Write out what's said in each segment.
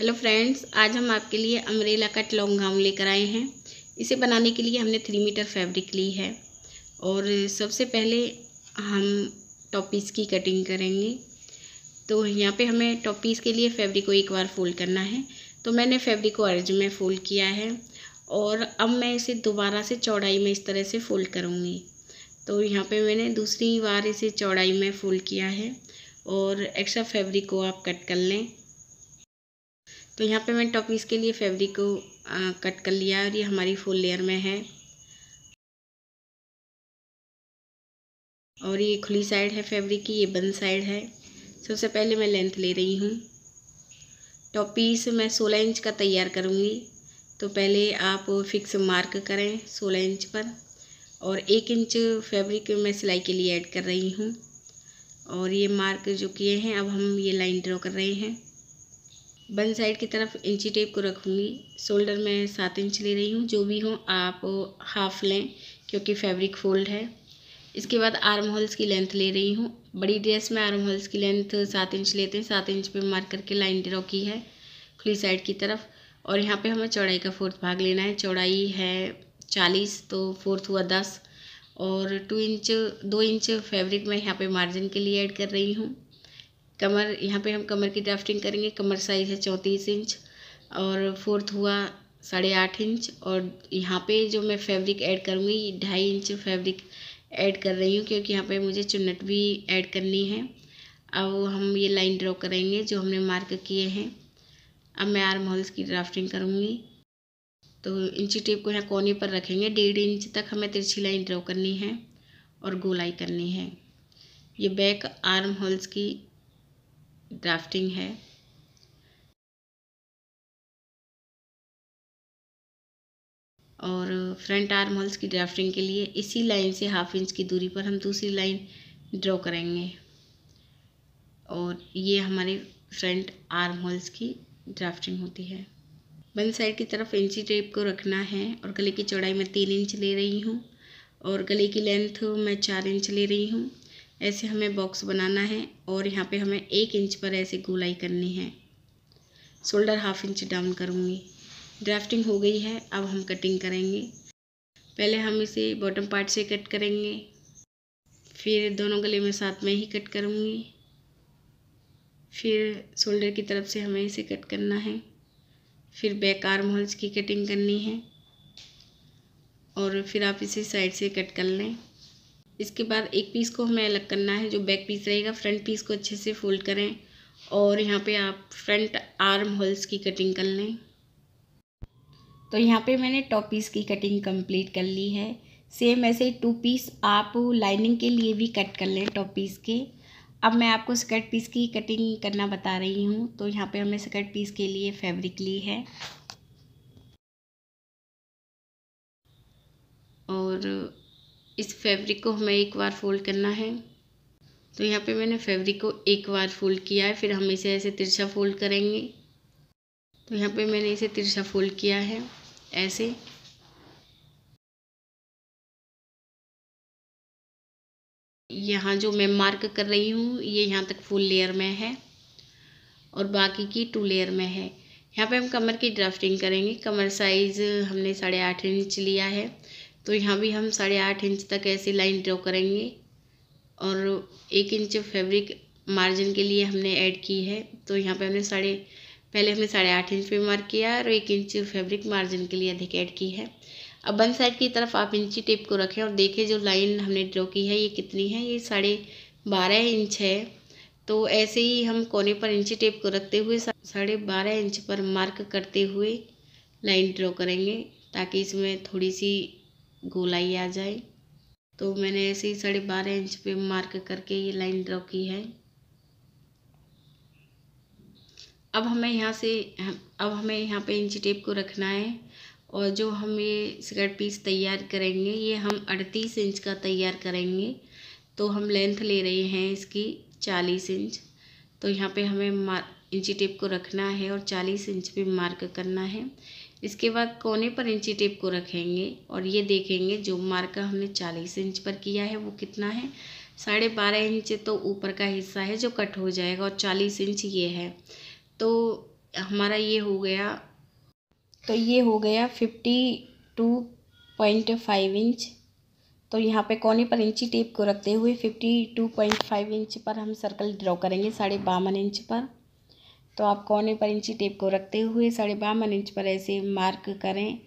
hello friends आज हम आपके लिए अमरेला कट लॉन्ग गाउन लेकर आए हैं इसे बनाने के लिए हमने थ्री मीटर फैब्रिक ली है और सबसे पहले हम टॉप पीस की कटिंग करेंगे तो यहाँ पे हमें टॉप पीस के लिए फैब्रिक को एक बार फोल्ड करना है तो मैंने फैब्रिक को अर्ज में फ़ोल्ड किया है और अब मैं इसे दोबारा से चौड़ाई में इस तरह से फ़ोल्ड करूँगी तो यहाँ पर मैंने दूसरी बार इसे चौड़ाई में फ़ोल्ड किया है और एक्स्ट्रा फैब्रिक को आप कट कर लें तो यहाँ पे मैंने टॉप के लिए फैब्रिक को आ, कट कर लिया और ये हमारी फुल लेयर में है और ये खुली साइड है फैब्रिक की ये बंद साइड है सबसे पहले मैं लेंथ ले रही हूँ टॉपीस मैं सोलह इंच का तैयार करूँगी तो पहले आप फिक्स मार्क करें सोलह इंच पर और एक इंच फैब्रिक मैं सिलाई के लिए ऐड कर रही हूँ और ये मार्क जो किए हैं अब हम ये लाइन ड्रॉ कर रहे हैं बन साइड की तरफ इंची टेप को रखूँगी शोल्डर में सात इंच ले रही हूँ जो भी हो आप हाफ लें क्योंकि फैब्रिक फोल्ड है इसके बाद आर्म होल्स की लेंथ ले रही हूँ बड़ी ड्रेस में आर्म होल्स की लेंथ सात इंच लेते हैं सात इंच पे मार्क करके लाइन ड्रॉ की है खुली साइड की तरफ और यहाँ पे हमें चौड़ाई का फोर्थ भाग लेना है चौड़ाई है चालीस तो फोर्थ हुआ दस और टू इंच दो इंच फैब्रिक मैं यहाँ पे मार्जिन के लिए ऐड कर रही हूँ कमर यहाँ पे हम कमर की ड्राफ्टिंग करेंगे कमर साइज़ है चौंतीस इंच और फोर्थ हुआ साढ़े आठ इंच और यहाँ पे जो मैं फैब्रिक ऐड करूँगी ढाई इंच फैब्रिक ऐड कर रही हूँ क्योंकि यहाँ पे मुझे चुन्नट भी ऐड करनी है अब हम ये लाइन ड्रॉ करेंगे जो हमने मार्क किए हैं अब मैं आर्म होल्स की ड्राफ्टिंग करूँगी तो इंची टेप को यहाँ कोने पर रखेंगे डेढ़ इंच तक हमें तिरछी लाइन ड्रॉ करनी है और गोलाई करनी है ये बैक आर्म होल्स की ड्राफ्टिंग है और फ्रंट आर्म होल्स की ड्राफ्टिंग के लिए इसी लाइन से हाफ इंच की दूरी पर हम दूसरी लाइन ड्रॉ करेंगे और ये हमारे फ्रंट आर्म होल्स की ड्राफ्टिंग होती है बंद साइड की तरफ इंची टेप को रखना है और गले की चौड़ाई मैं तीन इंच ले रही हूँ और गले की लेंथ मैं चार इंच ले रही हूँ ऐसे हमें बॉक्स बनाना है और यहाँ पे हमें एक इंच पर ऐसे गोलाई करनी है शोल्डर हाफ इंच डाउन करूँगी ड्राफ्टिंग हो गई है अब हम कटिंग करेंगे पहले हम इसे बॉटम पार्ट से कट करेंगे फिर दोनों गले में साथ में ही कट करूँगी फिर शोल्डर की तरफ से हमें इसे कट करना है फिर बैक आर्म होल्स की कटिंग करनी है और फिर आप इसे साइड से कट कर लें इसके बाद एक पीस को हमें अलग करना है जो बैक पीस रहेगा फ्रंट पीस को अच्छे से फोल्ड करें और यहाँ पे आप फ्रंट आर्म होल्स की कटिंग कर लें तो यहाँ पे मैंने टॉप पीस की कटिंग कंप्लीट कर ली है सेम ऐसे टू पीस आप लाइनिंग के लिए भी कट कर लें टॉप पीस के अब मैं आपको स्कर्ट पीस की कटिंग करना बता रही हूँ तो यहाँ पे हमने स्कर्ट पीस के लिए फैब्रिक ली है और इस फैब्रिक को हमें एक बार फोल्ड करना है तो यहाँ पे मैंने फैब्रिक को एक बार फोल्ड किया है फिर हम इसे ऐसे तिरछा फोल्ड करेंगे तो यहाँ पे मैंने इसे तिरछा फोल्ड किया है ऐसे यहाँ जो मैं मार्क कर रही हूँ ये यहाँ तक फुल लेयर में है और बाकी की टू लेयर में है यहाँ पे हम कमर की ड्राफ्टिंग करेंगे कमर साइज़ हमने साढ़े आठ इंच लिया है तो यहाँ भी हम साढ़े आठ इंच तक ऐसी लाइन ड्रॉ करेंगे और एक इंच फैब्रिक मार्जिन के लिए हमने ऐड की है तो यहाँ पे हमने साढ़े पहले हमने साढ़े आठ इंच पे मार्क किया और एक इंच फैब्रिक मार्जिन के लिए अधिक ऐड की है अब वन साइड की तरफ आप इंची टेप को रखें और देखें जो लाइन हमने ड्रॉ की है ये कितनी है ये साढ़े बारह इंच है तो ऐसे ही हम कोने पर इंची टेप को रखते हुए साढ़े बारह इंच पर मार्क करते हुए लाइन ड्रॉ करेंगे ताकि इसमें थोड़ी सी गोलाई आ जाए तो मैंने ऐसे ही साढ़े बारह इंच पे मार्क करके ये लाइन ड्रॉ की है अब हमें यहाँ से अब हमें यहाँ पे इंच टेप को रखना है और जो हम ये स्कर्ट पीस तैयार करेंगे ये हम अड़तीस इंच का तैयार करेंगे तो हम लेंथ ले रहे हैं इसकी चालीस इंच तो यहाँ पे हमें मार इंची टेप को रखना है और चालीस इंच पे मार्क करना है इसके बाद कोने पर इंची टेप को रखेंगे और ये देखेंगे जो मार्का हमने चालीस इंच पर किया है वो कितना है साढ़े बारह इंच तो ऊपर का हिस्सा है जो कट हो जाएगा और चालीस इंच ये है तो हमारा ये हो गया तो ये हो गया fifty two point five inch तो यहाँ पे कोने पर इंची टेप को रखते हुए fifty two point five inch पर हम सर्कल ड्रॉ करेंगे साढ़े बावन इंच पर तो आप कोने पर इंची टेप को रखते हुए साढ़े बावन इंच पर ऐसे मार्क करें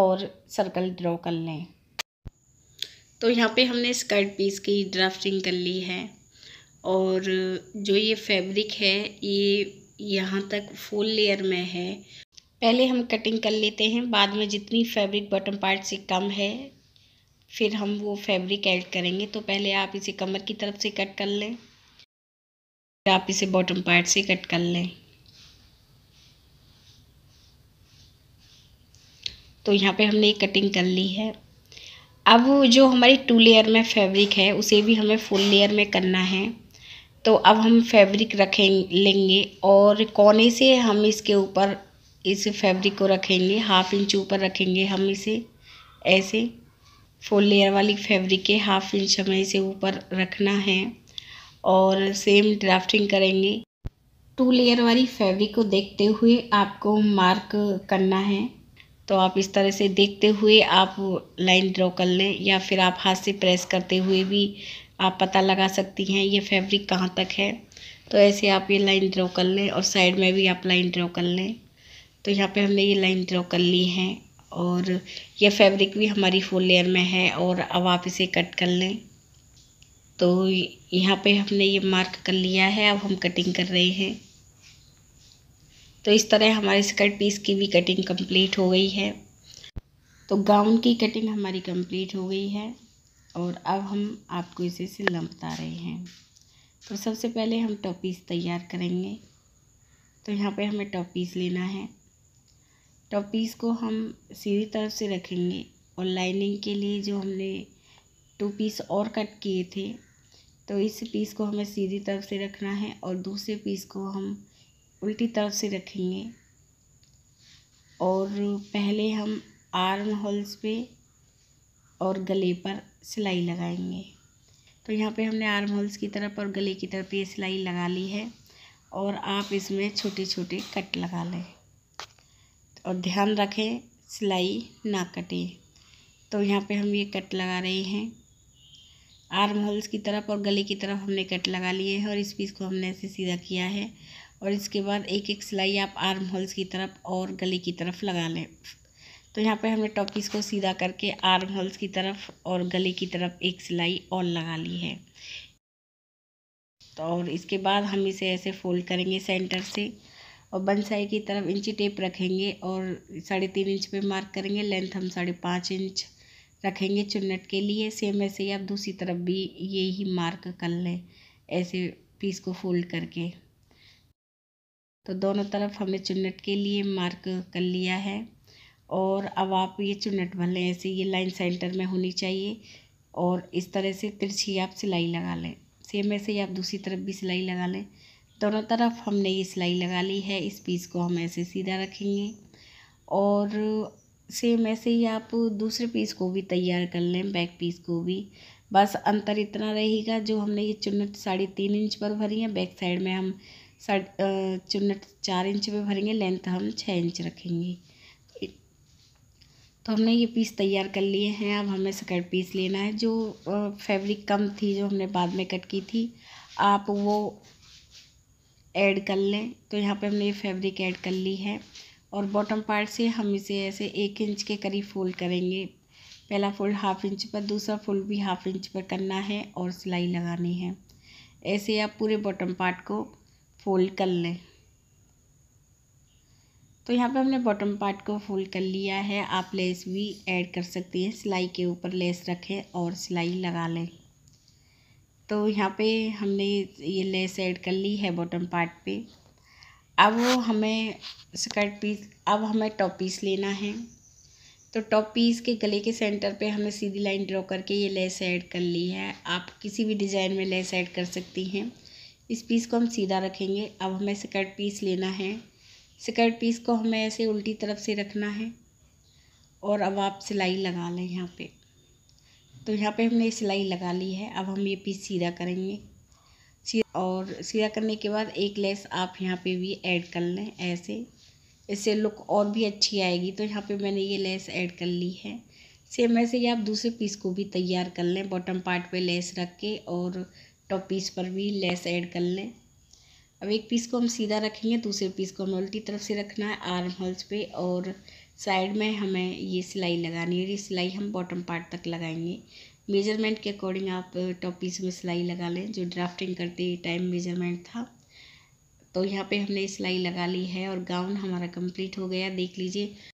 और सर्कल ड्रॉ कर लें तो यहाँ पे हमने स्कर्ट पीस की ड्राफ्टिंग कर ली है और जो ये फैब्रिक है ये यहाँ तक फुल लेयर में है पहले हम कटिंग कर लेते हैं बाद में जितनी फैब्रिक बॉटम पार्ट से कम है फिर हम वो फैब्रिक ऐड करेंगे तो पहले आप इसे कमर की तरफ से कट कर लें आप इसे बॉटम पार्ट से कट कर लें तो यहाँ पे हमने कटिंग कर ली है अब जो हमारी टू लेयर में फैब्रिक है उसे भी हमें फुल लेयर में करना है तो अब हम फैब्रिक रखें लेंगे और कोने से हम इसके ऊपर इस फैब्रिक को रखेंगे हाफ इंच ऊपर रखेंगे हम इसे ऐसे फुल लेयर वाली फैब्रिक के हाफ इंच हमें इसे ऊपर रखना है और सेम ड्राफ्टिंग करेंगे टू लेयर वाली फैब्रिक को देखते हुए आपको मार्क करना है तो आप इस तरह से देखते हुए आप लाइन ड्रॉ कर लें या फिर आप हाथ से प्रेस करते हुए भी आप पता लगा सकती हैं ये फैब्रिक कहाँ तक है तो ऐसे आप ये लाइन ड्रॉ कर लें और साइड में भी आप लाइन ड्रॉ कर लें तो यहाँ पे हमने ये लाइन ड्रॉ कर ली है और ये फैब्रिक भी हमारी फुल लेयर में है और अब आप इसे कट कर लें तो यहाँ पे हमने ये मार्क कर लिया है अब हम कटिंग कर रहे हैं तो इस तरह हमारे स्कर्ट पीस की भी कटिंग कंप्लीट हो गई है तो गाउन की कटिंग हमारी कंप्लीट हो गई है और अब हम आपको इसे सिलना बता रहे हैं तो सबसे पहले हम टॉप पीस तैयार करेंगे तो यहाँ पे हमें टॉप पीस लेना है टॉप पीस को हम सीधी तरफ से रखेंगे और लाइनिंग के लिए जो हमने टू पीस और कट किए थे तो इस पीस को हमें सीधी तरफ से रखना है और दूसरे पीस को हम उल्टी तरफ से रखेंगे और पहले हम आर्म होल्स पे और गले पर सिलाई लगाएंगे तो यहाँ पे हमने आर्म होल्स की तरफ और गले की तरफ ये सिलाई लगा ली है और आप इसमें छोटे छोटे कट लगा लें और ध्यान रखें सिलाई ना कटे तो यहाँ पे हम ये कट लगा रहे हैं आर्म होल्स की तरफ और गले की तरफ हमने कट लगा लिए हैं और इस पीस को हमने ऐसे सीधा किया है और इसके बाद एक एक सिलाई आप आर्म होल्स की तरफ और गले की तरफ लगा लें तो यहाँ पे हमने पीस को सीधा करके आर्म होल्स की तरफ और गले की तरफ एक सिलाई और लगा ली है तो और इसके बाद हम इसे ऐसे फोल्ड करेंगे सेंटर से और बन साइड की तरफ इंची टेप रखेंगे और साढ़े तीन इंच पे मार्क करेंगे लेंथ हम साढ़े पाँच इंच रखेंगे चुन्नट के लिए सेम ऐसे ही आप दूसरी तरफ भी यही मार्क कर लें ऐसे पीस को फोल्ड करके तो दोनों तरफ हमने चुन्नट के लिए मार्क कर लिया है और अब आप ये चुन्नट भर लें ऐसे ये लाइन सेंटर में होनी चाहिए और इस तरह से तिरछी आप सिलाई लगा लें सेम ऐसे ही आप दूसरी तरफ भी सिलाई लगा लें दोनों तरफ हमने ये सिलाई लगा ली है इस पीस को हम ऐसे सीधा रखेंगे और सेम ऐसे ही आप दूसरे पीस को भी तैयार कर लें बैक पीस को भी बस अंतर इतना रहेगा जो हमने ये चुन्नट साढ़े तीन इंच पर भरी है बैक साइड में हम चुन्नट चार इंच में भरेंगे लेंथ हम छः इंच रखेंगे तो हमने ये पीस तैयार कर लिए हैं अब हमें स्कर्ट पीस लेना है जो फैब्रिक कम थी जो हमने बाद में कट की थी आप वो ऐड कर लें तो यहाँ पे हमने ये फैब्रिक ऐड कर ली है और बॉटम पार्ट से हम इसे ऐसे एक इंच के करीब फोल्ड करेंगे पहला फोल्ड हाफ इंच पर दूसरा फोल्ड भी हाफ इंच पर करना है और सिलाई लगानी है ऐसे आप पूरे बॉटम पार्ट को फोल्ड कर लें तो यहाँ पे हमने बॉटम पार्ट को फोल्ड कर लिया है आप लेस भी ऐड कर सकती हैं सिलाई के ऊपर लेस रखें और सिलाई लगा लें तो यहाँ पे हमने ये लेस ऐड कर ली है बॉटम पार्ट पे अब हमें स्कर्ट पीस अब हमें टॉप पीस लेना है तो टॉप पीस के गले के सेंटर पे हमें सीधी लाइन ड्रॉ करके ये लेस ऐड कर ली है आप किसी भी डिज़ाइन में लेस ऐड कर सकती हैं इस पीस को हम सीधा रखेंगे अब हमें स्कर्ट पीस लेना है स्कर्ट पीस को हमें ऐसे उल्टी तरफ से रखना है और अब आप सिलाई लगा लें यहाँ पे तो यहाँ पे हमने सिलाई लगा ली है अब हम ये पीस सीधा करेंगे सीधा और सीधा करने के बाद एक लेस आप यहाँ पे भी ऐड कर लें ऐसे इससे लुक और भी अच्छी आएगी तो यहाँ पे मैंने ये लेस ऐड कर ली है सेम ऐसे ही आप दूसरे पीस को भी तैयार कर लें बॉटम पार्ट पे लेस रख के और टॉप पीस पर भी लेस ऐड कर लें अब एक पीस को हम सीधा रखेंगे दूसरे पीस को हमें उल्टी तरफ से रखना है आर्म होल्स पे और साइड में हमें ये सिलाई लगानी है ये सिलाई हम बॉटम पार्ट तक लगाएंगे मेजरमेंट के अकॉर्डिंग आप टॉप uh, पीस में सिलाई लगा लें जो ड्राफ्टिंग करते टाइम मेजरमेंट था तो यहाँ पे हमने सिलाई लगा ली है और गाउन हमारा कंप्लीट हो गया देख लीजिए